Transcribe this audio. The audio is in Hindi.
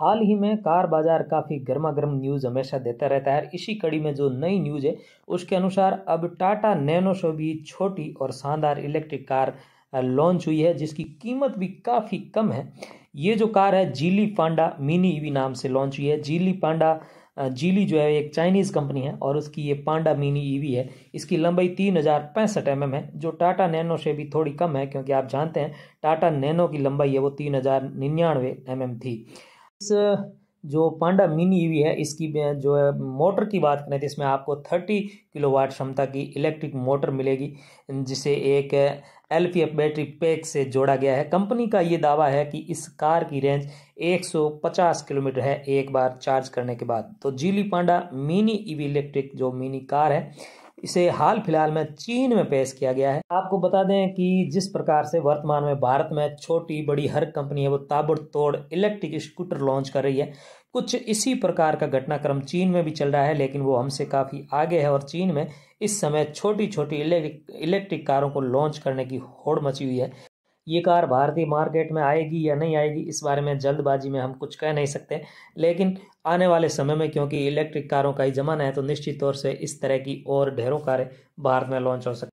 हाल ही में कार बाजार काफ़ी गर्मा गर्म न्यूज़ हमेशा देता रहता है इसी कड़ी में जो नई न्यूज़ है उसके अनुसार अब टाटा नैनो से भी छोटी और शानदार इलेक्ट्रिक कार लॉन्च हुई है जिसकी कीमत भी काफ़ी कम है ये जो कार है जीली पांडा मिनी ईवी नाम से लॉन्च हुई है जीली पांडा जीली जो है एक चाइनीज़ कंपनी है और उसकी ये पांडा मिनी ईवी है इसकी लंबाई तीन हज़ार पैंसठ एम mm है जो टाटा नैनो से भी थोड़ी कम है क्योंकि आप जानते हैं टाटा नैनो की लंबाई है वो तीन हज़ार निन्यानवे एम mm थी जो पांडा मिनी ईवी है इसकी जो है मोटर की बात करें तो इसमें आपको 30 किलोवाट क्षमता की इलेक्ट्रिक मोटर मिलेगी जिसे एक एल बैटरी पैक से जोड़ा गया है कंपनी का ये दावा है कि इस कार की रेंज 150 किलोमीटर है एक बार चार्ज करने के बाद तो Geely Panda mini EV electric जो मिनी कार है इसे हाल फिलहाल में चीन में पेश किया गया है आपको बता दें कि जिस प्रकार से वर्तमान में भारत में छोटी बड़ी हर कंपनी है वो ताबड़तोड़ इलेक्ट्रिक स्कूटर लॉन्च कर रही है कुछ इसी प्रकार का घटनाक्रम चीन में भी चल रहा है लेकिन वो हमसे काफ़ी आगे है और चीन में इस समय छोटी छोटी इलेक्ट्रिक कारों को लॉन्च करने की होड़ मची हुई है ये कार भारतीय मार्केट में आएगी या नहीं आएगी इस बारे में जल्दबाजी में हम कुछ कह नहीं सकते लेकिन आने वाले समय में क्योंकि इलेक्ट्रिक कारों का ही जमाना है तो निश्चित तौर से इस तरह की और ढेरों कारें भारत में लॉन्च हो सकती